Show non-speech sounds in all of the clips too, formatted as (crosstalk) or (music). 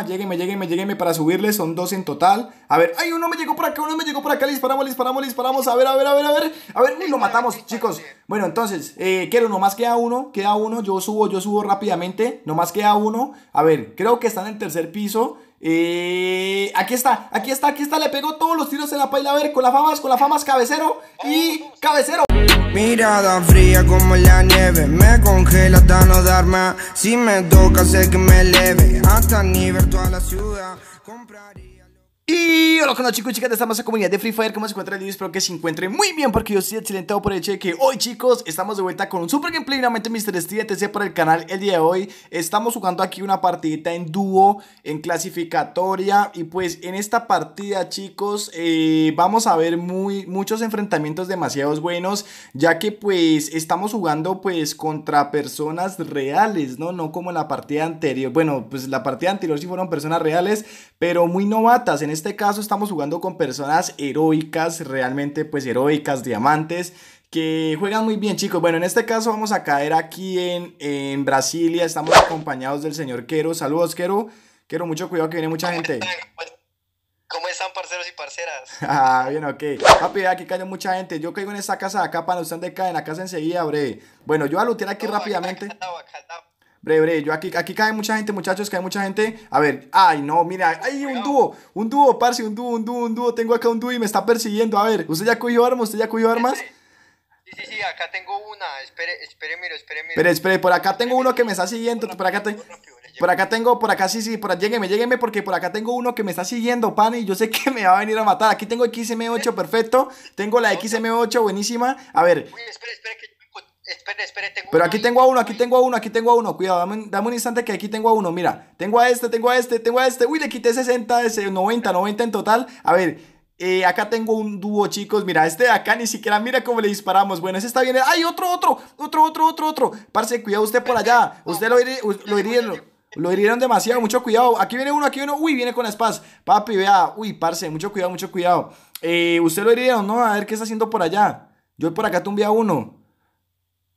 Ah, lléguenme, llégueme, lléguenme para subirle. Son dos en total. A ver, ay, uno me llegó por acá, uno me llegó por acá. Le disparamos, le disparamos, le disparamos. A ver, a ver, a ver, a ver. A ver, ni lo matamos, chicos. Bueno, entonces, eh, quiero, nomás queda uno, queda uno. Yo subo, yo subo rápidamente. Nomás queda uno. A ver, creo que está en el tercer piso. Eh, aquí está, aquí está, aquí está. Le pegó todos los tiros en la paila. A ver, con la famas, con la famas, cabecero. Y oh, cabecero. Mirada fría como la nieve, me congela hasta no dar más. Si me toca, sé que me eleve. Hasta nivel toda la ciudad hola chicos y chicas de esta masa comunidad de Free Fire, ¿cómo se encuentra encuentran? Espero que se encuentren muy bien porque yo estoy excelentado por el hecho de que hoy chicos estamos de vuelta con un super gameplay nuevamente Mr. Steve TC por el canal el día de hoy Estamos jugando aquí una partidita en dúo, en clasificatoria y pues en esta partida chicos eh, vamos a ver muy, muchos enfrentamientos demasiados buenos Ya que pues estamos jugando pues contra personas reales, ¿no? No como en la partida anterior, bueno pues la partida anterior sí fueron personas reales pero muy novatas en este este caso estamos jugando con personas heroicas, realmente pues heroicas, diamantes, que juegan muy bien chicos. Bueno, en este caso vamos a caer aquí en, en Brasilia, estamos acompañados del señor Quero. Saludos Quero, Quero mucho cuidado que viene mucha gente. Pues, ¿Cómo están, parceros y parceras? (laughs) ah, bien, ok. rápido aquí cayó mucha gente. Yo caigo en esta casa de acá, para no estar de acá, en la casa enseguida, abre, Bueno, yo voy a lutear aquí rápidamente. Bre, bre, yo aquí, aquí cae mucha gente, muchachos, cae mucha gente. A ver, ay, no, mira, ay, un dúo, un dúo, parce, un dúo, un dúo, un dúo. Tengo acá un dúo y me está persiguiendo. A ver, ¿usted ya cogió armas? ¿Usted ya cogió armas? Sí, sí, sí, acá tengo una. Espere, espere, miro, espere, miro. Espere, espere, por acá tengo uno que me está siguiendo. Por acá, por acá tengo, por acá sí, sí, por acá, llégueme, llégueme, porque por acá tengo uno que me está siguiendo, pan, y yo sé que me va a venir a matar. Aquí tengo XM8, perfecto. Tengo la XM8, buenísima. A ver. Uy, espere, espere, que pero aquí tengo a uno, aquí tengo a uno, aquí tengo a uno. Cuidado, dame un, instante que aquí tengo a uno. Mira, tengo a este, tengo a este, tengo a este. Uy, le quité 60, ese, 90, 90 en total. A ver, eh, acá tengo un dúo, chicos. Mira, este de acá ni siquiera, mira cómo le disparamos. Bueno, ese está bien. ¡Ay, otro, otro! Otro, otro, otro, otro. Parce, cuidado usted por allá. Usted lo, lo hirieron. demasiado, mucho cuidado. Aquí viene uno, aquí viene uno. Uy, viene con la spaz. Papi, vea. Uy, parce, mucho cuidado, mucho cuidado. Eh, usted lo hirieron, ¿no? A ver qué está haciendo por allá. Yo por acá tumbé a uno.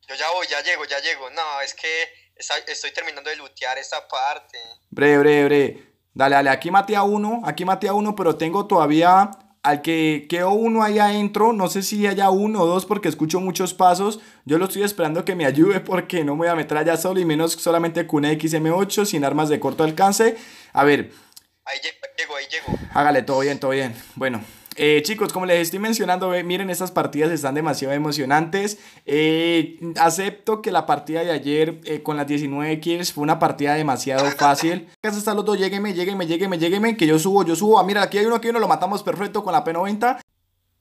Yo ya voy, ya llego, ya llego. No, es que estoy terminando de lootear esa parte. Bre, bre, bre. Dale, dale, aquí maté a uno, aquí maté a uno, pero tengo todavía al que quedó uno ahí adentro. No sé si haya uno o dos porque escucho muchos pasos. Yo lo estoy esperando que me ayude porque no me voy a meter allá solo y menos solamente con una XM8 sin armas de corto alcance. A ver. Ahí llego, ahí llego. Hágale, todo bien, todo bien. Bueno. Eh, chicos, como les estoy mencionando, miren, estas partidas están demasiado emocionantes. Eh, acepto que la partida de ayer eh, con las 19 kills fue una partida demasiado fácil. (laughs) Casi están los dos, llégueme, llégueme, llégueme, llégueme, que yo subo, yo subo. Ah, mira, aquí hay uno, aquí uno, lo matamos perfecto con la P90.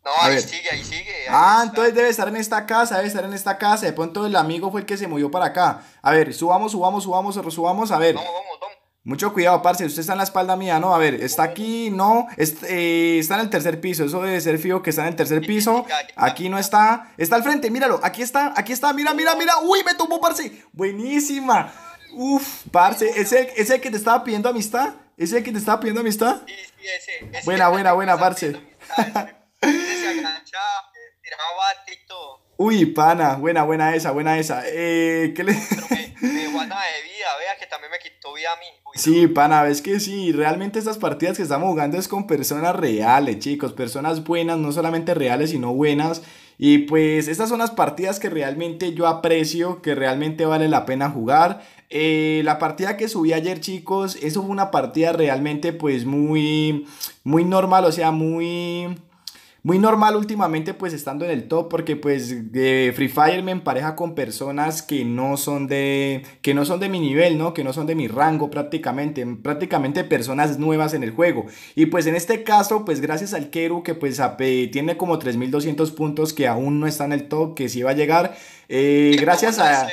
No, ahí sigue, ahí sigue. ah, entonces debe estar en esta casa, debe estar en esta casa. De pronto el amigo fue el que se movió para acá. A ver, subamos, subamos, subamos, subamos, a ver. Vamos, vamos, mucho cuidado, parce. Usted está en la espalda mía, ¿no? A ver, está aquí, no. Eh, está en el tercer piso. Eso debe ser fijo que está en el tercer piso. Aquí no está. Está al frente, míralo. Aquí está, aquí está. Mira, mira, mira. Uy, me tomó, parce. Buenísima. Uf, parce. ¿ese que te estaba pidiendo amistad? ¿Es el que te estaba pidiendo amistad? Sí, buena, buena, buena, parce. (laughs) Uy, pana. Buena, buena esa, buena esa. Eh, ¿Qué le.? (laughs) Que todavía a sí, pana, es que sí, realmente estas partidas que estamos jugando es con personas reales, chicos, personas buenas, no solamente reales, sino buenas. Y pues estas son las partidas que realmente yo aprecio, que realmente vale la pena jugar. Eh, la partida que subí ayer, chicos, eso fue una partida realmente pues muy, muy normal, o sea, muy muy normal últimamente pues estando en el top porque pues de Free Fire me empareja con personas que no son de que no son de mi nivel, ¿no? Que no son de mi rango prácticamente, prácticamente personas nuevas en el juego. Y pues en este caso, pues gracias al Keru que pues eh, tiene como 3200 puntos que aún no está en el top, que sí va a llegar eh, gracias a,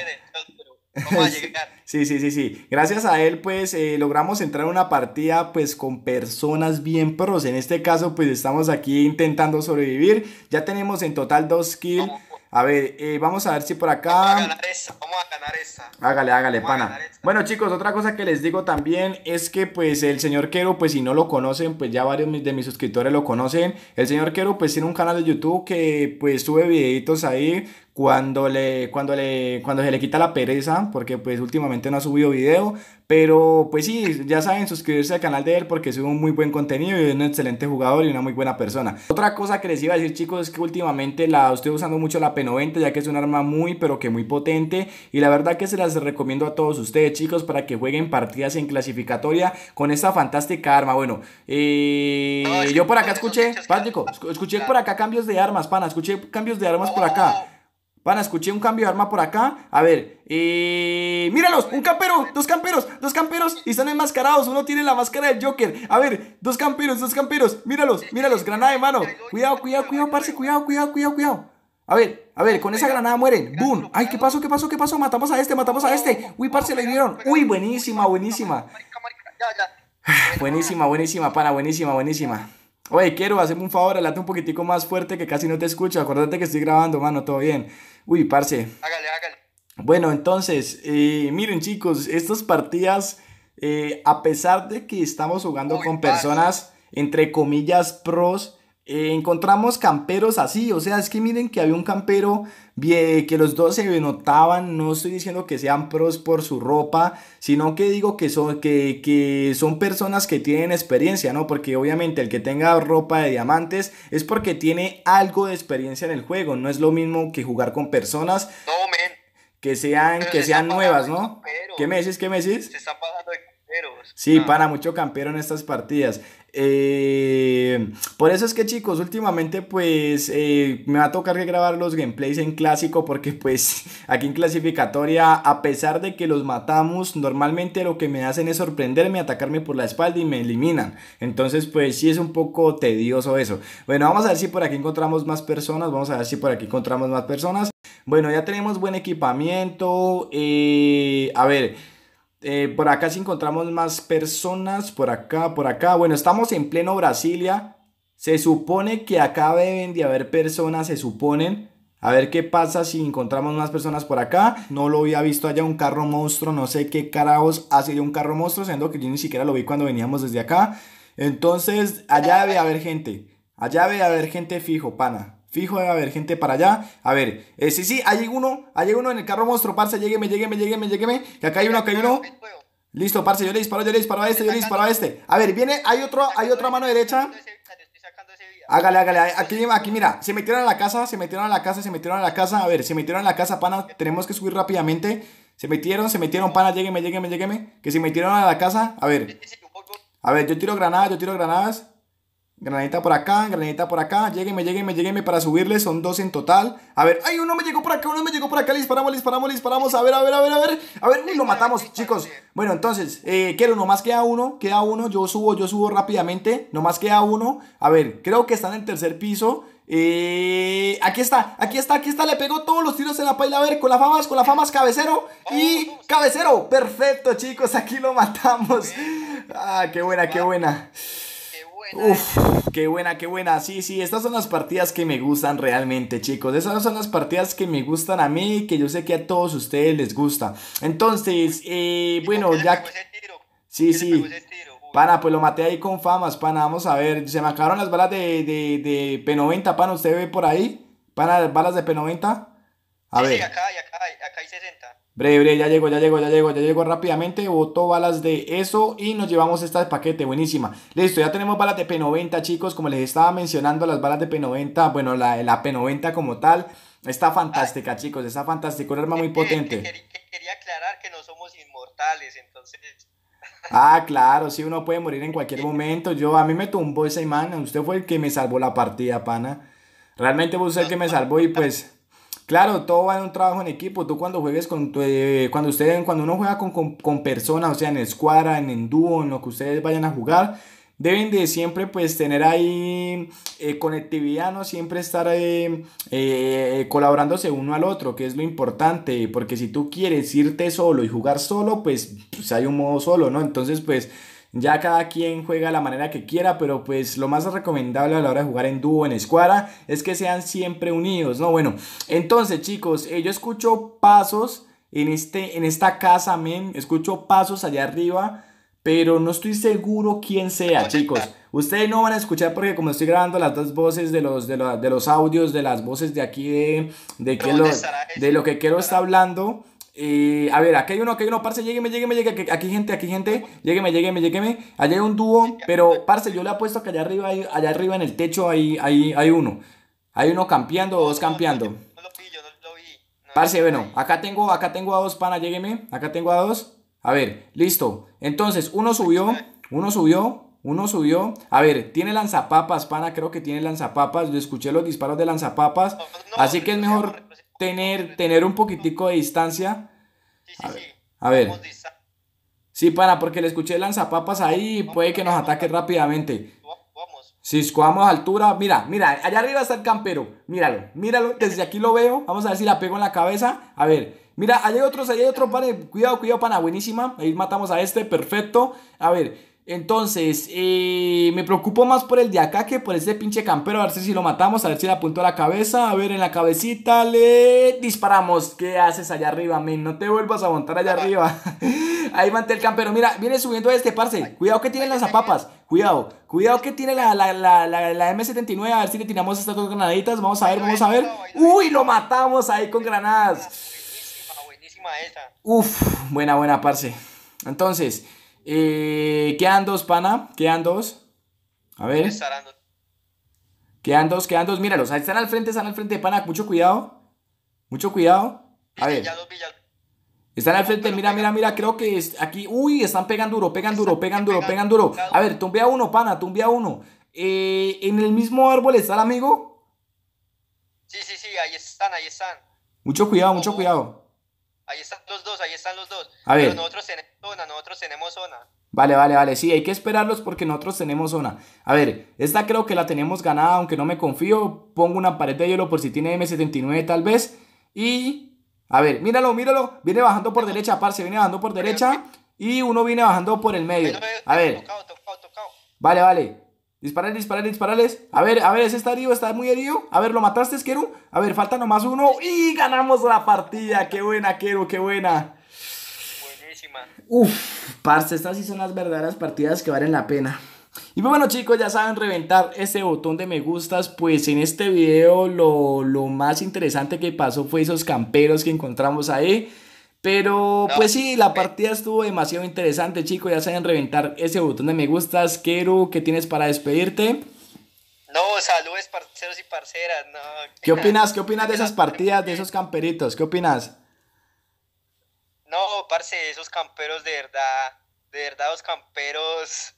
Sí, sí, sí, sí. Gracias a él, pues eh, logramos entrar en una partida, pues con personas bien pros. En este caso, pues estamos aquí intentando sobrevivir. Ya tenemos en total dos kills. A ver, eh, vamos a ver si por acá. Vamos a ganar esa, vamos a ganar esa. Hágale, hágale, pana. Bueno, chicos, otra cosa que les digo también es que, pues, el señor Quero, pues, si no lo conocen, pues ya varios de mis suscriptores lo conocen. El señor Quero, pues, tiene un canal de YouTube que, pues, sube videitos ahí cuando le, cuando le, cuando se le quita la pereza, porque pues últimamente no ha subido video, pero pues sí, ya saben, suscribirse al canal de él porque es un muy buen contenido y es un excelente jugador y una muy buena persona. Otra cosa que les iba a decir chicos es que últimamente la estoy usando mucho la P90 ya que es un arma muy pero que muy potente y la verdad que se las recomiendo a todos ustedes chicos para que jueguen partidas en clasificatoria con esta fantástica arma. Bueno, eh, yo por acá escuché, Pático, escuché por acá cambios de armas, pana, escuché cambios de armas por acá. Pana, escuché un cambio de arma por acá. A ver, eh, míralos, un campero, dos camperos, dos camperos y están enmascarados. Uno tiene la máscara del Joker. A ver, dos camperos, dos camperos, míralos, míralos, granada de mano. Cuidado, cuidado, cuidado, parce, cuidado, cuidado, cuidado, cuidado. A ver, a ver, con esa granada mueren. ¡Boom! ¡Ay, qué pasó, qué pasó, qué pasó! Matamos a este, matamos a este. Uy, parce, le dieron. Uy, buenísima, buenísima. (sighs) Buenísima, buenísima, pana, buenísima, buenísima. Oye, quiero, hazme un favor, alate un poquitico más fuerte que casi no te escucho. Acuérdate que estoy grabando, mano, todo bien. Uy, parce. Hágale, hágale. Bueno, entonces, eh, miren, chicos, estas partidas, eh, a pesar de que estamos jugando con personas, entre comillas, pros, eh, encontramos camperos así, o sea, es que miren que había un campero que los dos se notaban, no estoy diciendo que sean pros por su ropa, sino que digo que son, que, son personas que tienen experiencia, ¿no? Porque obviamente el que tenga ropa de diamantes es porque tiene algo de experiencia en el juego, no es lo mismo que jugar con personas. que sean, que sean nuevas, ¿no? ¿Qué me decís? ¿Qué me decís? Se está pasando Sí, para mucho campero en estas partidas. Eh, por eso es que chicos, últimamente pues eh, me va a tocar que grabar los gameplays en clásico porque pues (laughs) aquí en clasificatoria a pesar de que los matamos normalmente lo que me hacen es sorprenderme, atacarme por la espalda y me eliminan. Entonces pues sí es un poco tedioso eso. Bueno, vamos a ver si por aquí encontramos más personas, vamos a ver si por aquí encontramos más personas. Bueno, ya tenemos buen equipamiento. Eh, a ver. Eh, por acá si encontramos más personas, por acá, por acá. Bueno, estamos en pleno Brasilia. Se supone que acá deben de haber personas, se suponen. A ver qué pasa si encontramos más personas por acá. No lo había visto allá un carro monstruo. No sé qué carajos hace de un carro monstruo, siendo que yo ni siquiera lo vi cuando veníamos desde acá. Entonces, allá debe haber gente. Allá debe haber gente fijo, pana. Fijo, a ver, gente para allá. A ver, eh, sí, sí, hay uno, hay uno en el carro monstruo, parce, llégueme, llégueme, llégueme, llégueme. Que acá hay uno, que hay uno. Listo, parce, yo le disparo, yo le disparo a este, yo le disparo a este. A ver, viene, hay otro, hay otra mano derecha. Hágale, hágale, aquí, aquí mira, se metieron a la casa, se metieron a la casa, se metieron a la casa, a ver, se metieron a la casa, pana, tenemos que subir rápidamente. Se metieron, se metieron, pana, llégueme, llégueme, llégueme, que se metieron a la casa, a ver. A ver, yo tiro granadas, yo tiro granadas. Granadita por acá, granadita por acá. Llégueme, llégueme, llégueme para subirle. Son dos en total. A ver, ay, uno me llegó por acá, uno me llegó por acá. Le disparamos, le disparamos, le disparamos. A ver, a ver, a ver, a ver. A ver, ni lo matamos, chicos. Bueno, entonces, eh, quiero, nomás queda uno. Queda uno. Yo subo, yo subo rápidamente. Nomás queda uno. A ver, creo que está en el tercer piso. Eh, aquí está, aquí está, aquí está. Le pegó todos los tiros en la paila. A ver, con la famas, con la famas, cabecero y cabecero. Perfecto, chicos. Aquí lo matamos. Ah, qué buena, qué buena. Uf, ¿eh? qué buena, qué buena. Sí, sí, estas son las partidas que me gustan realmente, chicos. estas son las partidas que me gustan a mí que yo sé que a todos ustedes les gusta. Entonces, eh, bueno, ya... Sí, sí. Pana, pues lo maté ahí con famas, pana. Vamos a ver. Se me acabaron las balas de, P90, pana. ¿Usted ve por ahí? Pana, balas de P90. A ver. acá hay 60. Breve, ya llegó, ya llegó, ya llegó, ya llegó rápidamente. botó balas de eso y nos llevamos esta de paquete, buenísima. Listo, ya tenemos balas de P90, chicos. Como les estaba mencionando, las balas de P90, bueno, la, la P90 como tal, está fantástica, chicos. Está fantástica, un arma muy potente. Quería aclarar que no somos inmortales, entonces... (laughs) Ah, claro, sí, uno puede morir en cualquier momento. Yo, a mí me tumbó ese imán, usted fue el que me salvó la partida, pana. Realmente fue usted el que me salvó y pues... Claro, todo va en un trabajo en equipo. Tú cuando juegues con, eh, cuando ustedes, cuando uno juega con, personas, o sea, en escuadra, en, dúo, en lo que ustedes vayan a jugar, deben de siempre pues tener ahí eh, conectividad, ¿no? Siempre estar eh, colaborándose uno al otro, que es lo importante, porque si tú quieres irte solo y jugar solo, pues, pues hay un modo solo, ¿no? Entonces, pues ya cada quien juega la manera que quiera, pero pues lo más recomendable a la hora de jugar en dúo, en escuadra, es que sean siempre unidos, ¿no? Bueno, entonces chicos, eh, yo escucho pasos en, este, en esta casa, men, escucho pasos allá arriba, pero no estoy seguro quién sea, chicos. Ustedes no van a escuchar porque como estoy grabando las dos voces de los, de, los audios, de las voces de aquí, de, de, que lo, de lo que quiero está hablando, eh, a ver, aquí hay uno, aquí hay uno, parce, llégueme, llégueme, llégueme, aquí gente, aquí gente, llégueme, llégueme, llégueme. Allá hay un dúo, pero parce, yo le puesto que allá arriba, allá arriba en el techo Ahí hay, hay uno. Hay uno campeando dos campeando. No, lo pillo, no lo vi. parce, bueno, acá tengo, acá tengo a dos, pana, llégueme, acá tengo a dos. A ver, listo. Entonces, uno subió, uno subió, uno subió. A ver, tiene lanzapapas, pana, creo que tiene lanzapapas. Yo escuché los disparos de lanzapapas. así que es mejor tener, tener un poquitico de distancia. A ver. A Sí, pana, porque le escuché lanzapapas ahí puede que nos ataque rápidamente. Si escuamos altura, mira, mira, allá arriba está el campero. Míralo, míralo, desde aquí lo veo. Vamos a ver si la pego en la cabeza. A ver, mira, allá hay otros, allá hay otros, pana. Cuidado, cuidado, pana, buenísima. Ahí matamos a este, perfecto. A ver, entonces, eh, me preocupo más por el de acá que por ese pinche campero. A ver si lo matamos, a ver si le apuntó a la cabeza. A ver, en la cabecita le disparamos. ¿Qué haces allá arriba, men? No te vuelvas a montar allá arriba. (laughs) Ahí manté el campero. Mira, viene subiendo este, parce. Cuidado que tiene las zapapas. Cuidado, cuidado que tiene la, M79. A ver si le tiramos estas dos granaditas. Vamos a ver, vamos a ver. ¡Uy! Lo matamos ahí con granadas. Buenísima, esa. Uf, buena, buena, parce. Entonces. Eh, quedan dos, pana. Quedan dos. A ver. Quedan dos, quedan dos. Míralos. Ahí están al frente, están al frente, pana. Mucho cuidado. Mucho cuidado. A ver. Están al frente, mira, mira, mira, creo que es aquí. Uy, están pegando duro, pegan duro, pegando duro, pegan duro. A ver, tumbea uno, pana, tumbea uno. Eh, ¿En el mismo árbol está el amigo? Sí, sí, sí, ahí están, ahí están. Mucho cuidado, mucho cuidado. Ahí están los dos, ahí están los dos. A ver. Pero nosotros tenemos zona, nosotros tenemos zona. Vale, vale, vale. Sí, hay que esperarlos porque nosotros tenemos zona. A ver, esta creo que la tenemos ganada, aunque no me confío. Pongo una pared de hielo por si tiene M79 tal vez. Y... A ver, míralo, míralo. Viene bajando por derecha, parce. Viene bajando por derecha. Y uno viene bajando por el medio. A ver. Vale, vale. Disparale, disparale, disparales. A ver, a ver, ese está herido, está muy herido. A ver, lo mataste, Keru. A ver, falta nomás uno. Y ganamos la partida. Qué buena, Kero, qué buena. Buenísima. Uf, parce, estas sí son las verdaderas partidas que valen la pena. Y pues bueno chicos, ya saben reventar ese botón de me gustas, pues en este video lo, lo más interesante que pasó fue esos camperos que encontramos ahí. Pero pues sí, la partida estuvo demasiado interesante, chicos. Ya saben reventar ese botón de me gustas. Keru, ¿qué tienes para despedirte? No, saludos, parceros y parceras. No. ¿Qué opinas? ¿Qué opinas de esas (laughs) partidas, de esos camperitos? ¿Qué opinas? No, parce, esos camperos de verdad, de verdad, los camperos,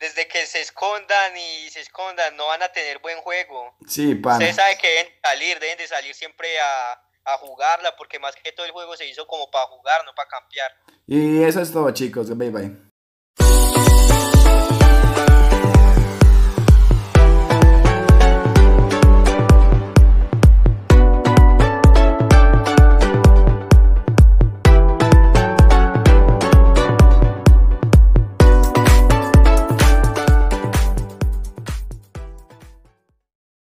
desde que se escondan y se escondan, no van a tener buen juego. Sí, pana. Usted sabe que deben salir, deben de salir siempre a, a jugarla, porque más que todo el juego se hizo como para jugar, no para campear. Y eso es todo, chicos. Bye bye.